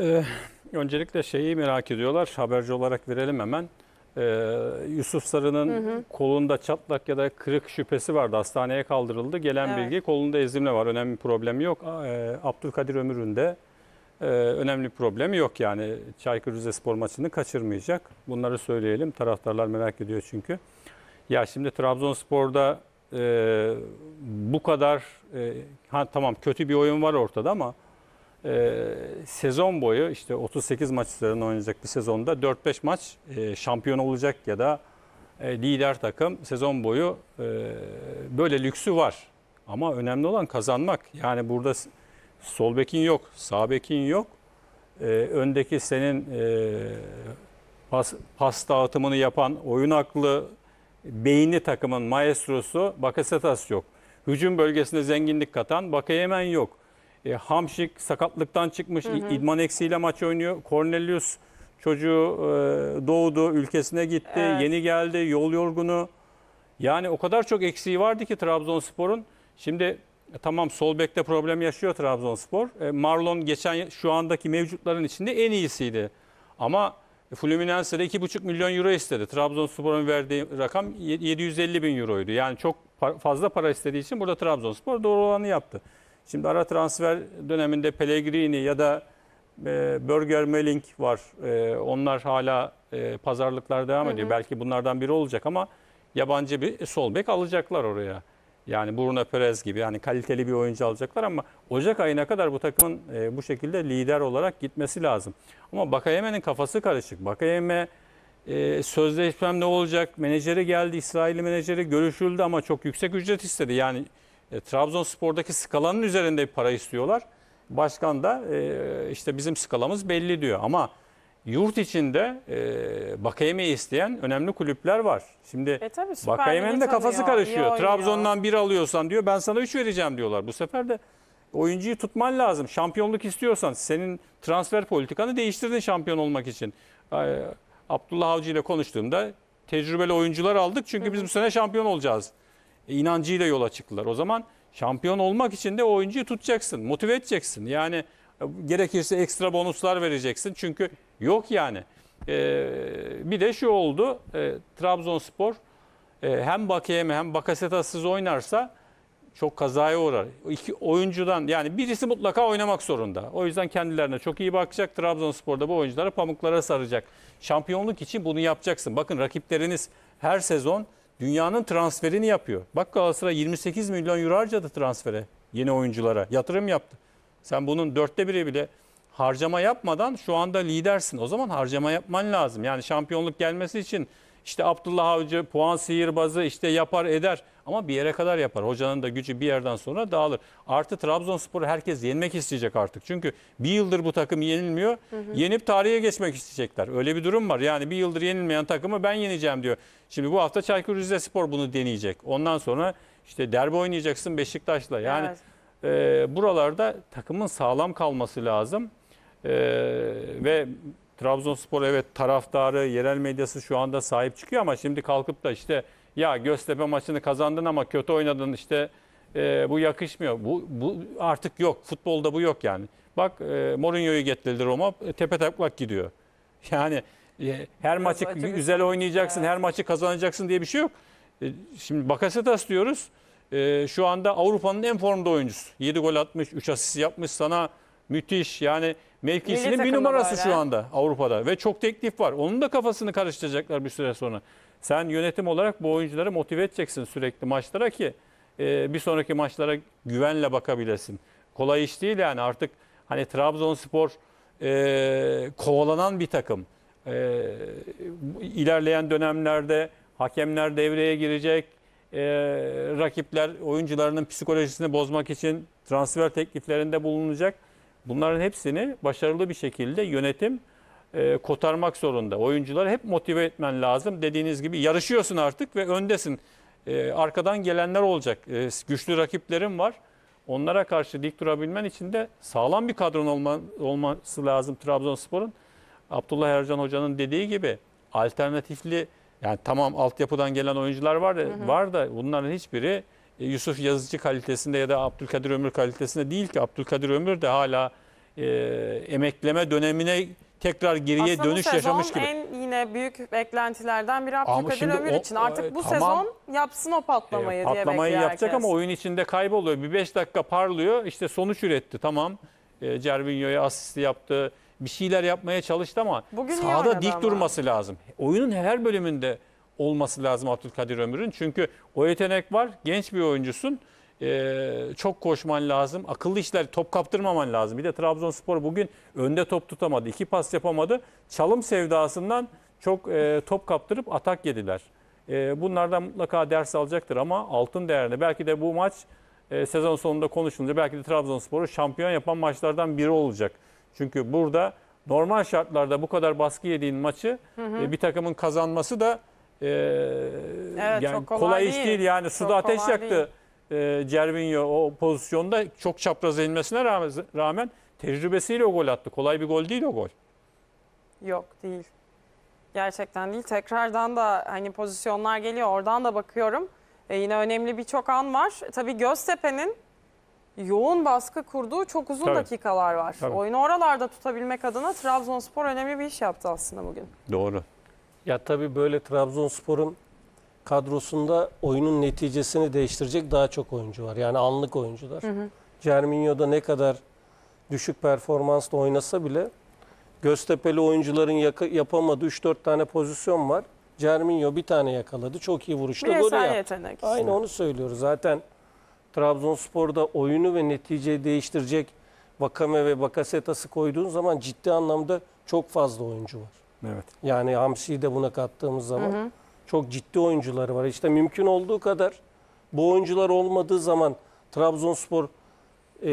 Ee, öncelikle şeyi merak ediyorlar. Haberci olarak verelim hemen. Ee, Yusuf Sarı'nın hı hı. kolunda çatlak ya da kırık şüphesi vardı. Hastaneye kaldırıldı. Gelen evet. bilgi kolunda ezimle var. Önemli problemi yok. Ee, Abdülkadir Ömür'ün de e, önemli problemi yok. Yani Çaykur spor maçını kaçırmayacak. Bunları söyleyelim. Taraftarlar merak ediyor çünkü. Ya şimdi Trabzonspor'da e, bu kadar e, ha, tamam kötü bir oyun var ortada ama e, sezon boyu işte 38 maç üzerinden oynayacak bir sezonda 4-5 maç e, şampiyon olacak ya da e, lider takım sezon boyu e, böyle lüksü var. Ama önemli olan kazanmak. Yani burada sol bekin yok, sağ bekin yok. E, öndeki senin e, pas, pas dağıtımını yapan oyun aklı beyni takımın maestrosu Bakasetas yok. Hücum bölgesinde zenginlik katan Bakayemen yok. E, Hamşik sakatlıktan çıkmış, hı hı. idman eksiğiyle maç oynuyor. Cornelius çocuğu e, doğdu, ülkesine gitti, evet. yeni geldi, yol yorgunu. Yani o kadar çok eksiği vardı ki Trabzonspor'un. Şimdi e, tamam sol bekte problem yaşıyor Trabzonspor. E, Marlon geçen şu andaki mevcutların içinde en iyisiydi. Ama e, Fluminense'de 2,5 milyon euro istedi. Trabzonspor'un verdiği rakam 750 bin euroydu. Yani çok fazla para istediği için burada Trabzonspor doğru olanı yaptı. Şimdi ara transfer döneminde Pellegrini ya da e, Burger Melling var. E, onlar hala e, pazarlıklar devam ediyor. Hı hı. Belki bunlardan biri olacak ama yabancı bir e, sol bek alacaklar oraya. Yani Bruno Perez gibi yani kaliteli bir oyuncu alacaklar ama Ocak ayına kadar bu takımın e, bu şekilde lider olarak gitmesi lazım. Ama Bakayeme'nin kafası karışık. Bakayeme e, sözleşmem ne olacak? Menajeri geldi, İsrail menajeri görüşüldü ama çok yüksek ücret istedi. Yani e, Trabzonspor'daki skalanın üzerinde bir para istiyorlar. Başkan da e, işte bizim skalamız belli diyor. Ama yurt içinde e, Bakayeme'yi isteyen önemli kulüpler var. Şimdi e tabii, Bakayeme'nin de kafası tanıyor, karışıyor. Trabzon'dan bir alıyorsan diyor ben sana üç vereceğim diyorlar. Bu sefer de oyuncuyu tutman lazım. Şampiyonluk istiyorsan senin transfer politikanı değiştirdin şampiyon olmak için. Ee, Abdullah Avcı ile konuştuğumda tecrübeli oyuncular aldık çünkü biz bu sene şampiyon olacağız. E, inancıyla yola çıktılar. O zaman şampiyon olmak için de oyuncuyu tutacaksın, motive edeceksin. Yani e, gerekirse ekstra bonuslar vereceksin. Çünkü yok yani. Ee, bir de şu oldu. E, Trabzonspor e, hem Bakayemi hem Bakasetasız oynarsa çok kazaya uğrar. İki oyuncudan yani birisi mutlaka oynamak zorunda. O yüzden kendilerine çok iyi bakacak. Trabzonspor'da bu oyuncuları pamuklara saracak. Şampiyonluk için bunu yapacaksın. Bakın rakipleriniz her sezon dünyanın transferini yapıyor. Bak Galatasaray 28 milyon euro harcadı transfere, yeni oyunculara. Yatırım yaptı. Sen bunun dörtte biri bile harcama yapmadan şu anda lidersin. O zaman harcama yapman lazım. Yani şampiyonluk gelmesi için işte Abdullah Avcı puan sihirbazı işte yapar eder ama bir yere kadar yapar. Hocanın da gücü bir yerden sonra dağılır. Artı Trabzonspor'u herkes yenmek isteyecek artık. Çünkü bir yıldır bu takım yenilmiyor. Hı hı. Yenip tarihe geçmek isteyecekler. Öyle bir durum var. Yani bir yıldır yenilmeyen takımı ben yeneceğim diyor. Şimdi bu hafta Çaykur Rizespor bunu deneyecek. Ondan sonra işte derbi oynayacaksın Beşiktaş'la. Yani evet. e, buralarda takımın sağlam kalması lazım. E, ve Trabzonspor evet taraftarı, yerel medyası şu anda sahip çıkıyor ama şimdi kalkıp da işte ya Göztepe maçını kazandın ama kötü oynadın işte e, bu yakışmıyor. Bu, bu artık yok. Futbolda bu yok yani. Bak e, Mourinho'yu getirdi Roma e, tepe taklak gidiyor. Yani e, her Biraz maçı güzel oynayacaksın, ya. her maçı kazanacaksın diye bir şey yok. E, şimdi Bakasetas diyoruz. E, şu anda Avrupa'nın en formda oyuncusu. 7 gol atmış, 3 asist yapmış sana Müthiş yani mevkisinin Milli bir numarası böyle. şu anda Avrupa'da ve çok teklif var. Onun da kafasını karıştıracaklar bir süre sonra. Sen yönetim olarak bu oyuncuları motive edeceksin sürekli maçlara ki e, bir sonraki maçlara güvenle bakabilesin. Kolay iş değil yani artık hani Trabzonspor e, kovalanan bir takım. E, ilerleyen dönemlerde hakemler devreye girecek. E, rakipler oyuncularının psikolojisini bozmak için transfer tekliflerinde bulunacak. Bunların hepsini başarılı bir şekilde yönetim e, kotarmak zorunda. Oyuncuları hep motive etmen lazım. Dediğiniz gibi yarışıyorsun artık ve öndesin. E, arkadan gelenler olacak. E, güçlü rakiplerin var. Onlara karşı dik durabilmen için de sağlam bir kadron olma, olması lazım Trabzonspor'un. Abdullah Ercan Hoca'nın dediği gibi alternatifli yani tamam altyapıdan gelen oyuncular var da hı hı. var da bunların hiçbiri e, Yusuf Yazıcı kalitesinde ya da Abdülkadir Ömür kalitesinde değil ki. Abdülkadir Ömür de hala e, emekleme dönemine tekrar geriye Aslında dönüş yaşamış gibi. en yine büyük beklentilerden biri Abdülkadir Ömür için. E, Artık bu tamam. sezon yapsın o patlamayı e, diye Patlamayı bekliyor yapacak herkes. ama oyun içinde kayboluyor. Bir 5 dakika parlıyor işte sonuç üretti tamam. E, Cervinho'ya asisti yaptı. Bir şeyler yapmaya çalıştı ama Bugün sahada dik ama. durması lazım. Oyunun her bölümünde olması lazım Abdülkadir Ömür'ün. Çünkü o yetenek var. Genç bir oyuncusun. Ee, çok koşman lazım. Akıllı işler, top kaptırmaman lazım. Bir de Trabzonspor bugün önde top tutamadı. iki pas yapamadı. Çalım sevdasından çok e, top kaptırıp atak yediler. E, bunlardan mutlaka ders alacaktır ama altın değerli. Belki de bu maç e, sezon sonunda konuşulunca belki de Trabzonspor'u şampiyon yapan maçlardan biri olacak. Çünkü burada normal şartlarda bu kadar baskı yediğin maçı hı hı. E, bir takımın kazanması da ee, evet, yani çok kolay, kolay iş değil. Yani çok suda ateş yaktı. e, Cervinho o pozisyonda çok çapraz inmesine rağmen, rağmen tecrübesiyle o gol attı. Kolay bir gol değil o gol. Yok değil. Gerçekten değil. Tekrardan da hani pozisyonlar geliyor. Oradan da bakıyorum. E, yine önemli birçok an var. E, tabii Göztepe'nin yoğun baskı kurduğu çok uzun Tabii. dakikalar var. Tabii. Oyunu oralarda tutabilmek adına Trabzonspor önemli bir iş yaptı aslında bugün. Doğru. Ya tabii böyle Trabzonspor'un kadrosunda oyunun neticesini değiştirecek daha çok oyuncu var. Yani anlık oyuncular. da ne kadar düşük performansla oynasa bile Göztepe'li oyuncuların yapamadığı 3-4 tane pozisyon var. Cerminho bir tane yakaladı. Çok iyi vuruşla Bir de gol yaptı. yetenek. Aynı onu söylüyoruz. Zaten Trabzonspor'da oyunu ve neticeyi değiştirecek Vakame ve Bakasetas'ı koyduğun zaman ciddi anlamda çok fazla oyuncu var. Evet. Yani Hamsi'yi de buna kattığımız zaman hı hı. çok ciddi oyuncuları var. İşte mümkün olduğu kadar bu oyuncular olmadığı zaman Trabzonspor e,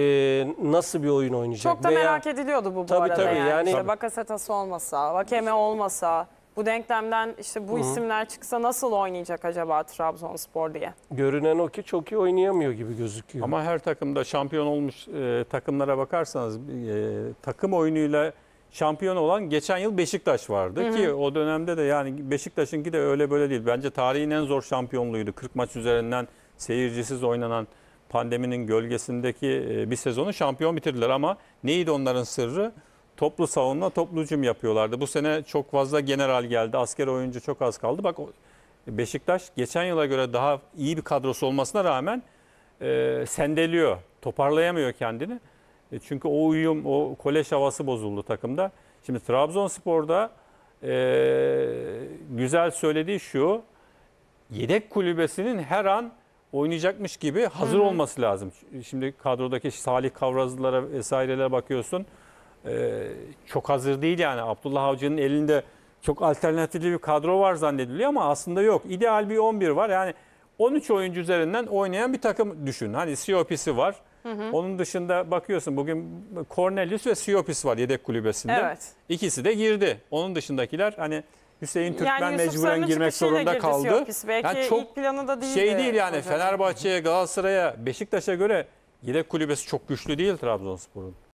nasıl bir oyun oynayacak? Çok da Veya, merak ediliyordu bu bu tabii, arada. Tabii, yani. yani işte olmasa, Vakeme olmasa, bu denklemden işte bu Hı isimler çıksa nasıl oynayacak acaba Trabzonspor diye? Görünen o ki çok iyi oynayamıyor gibi gözüküyor. Ama her takımda şampiyon olmuş e, takımlara bakarsanız e, takım oyunuyla şampiyon olan geçen yıl Beşiktaş vardı hı hı. ki o dönemde de yani Beşiktaş'ınki de öyle böyle değil. Bence tarihin en zor şampiyonluğuydu. 40 maç üzerinden seyircisiz oynanan pandeminin gölgesindeki e, bir sezonu şampiyon bitirdiler ama neydi onların sırrı? Toplu savunma, toplu hücum yapıyorlardı. Bu sene çok fazla general geldi. Asker oyuncu çok az kaldı. Bak Beşiktaş geçen yıla göre daha iyi bir kadrosu olmasına rağmen e, sendeliyor. Toparlayamıyor kendini. E, çünkü o uyum, o koleş havası bozuldu takımda. Şimdi Trabzonspor'da e, güzel söylediği şu, yedek kulübesinin her an oynayacakmış gibi hazır Hı -hı. olması lazım. Şimdi kadrodaki Salih Kavrazlılara vesairelere bakıyorsun. Ee, çok hazır değil yani. Abdullah Avcı'nın elinde çok alternatifli bir kadro var zannediliyor ama aslında yok. İdeal bir 11 var. Yani 13 oyuncu üzerinden oynayan bir takım düşün. Hani COP'si var. Hı Onun dışında bakıyorsun bugün Cornelius ve Siopis var yedek kulübesinde. Evet. İkisi de girdi. Onun dışındakiler hani Hüseyin Türkmen yani mecburen girmek zorunda girdi, kaldı. Belki yani çok ilk planı da şey değildi. Şey değil yani Fenerbahçe'ye, Galatasaray'a, Beşiktaş'a göre yedek kulübesi çok güçlü değil Trabzonspor'un.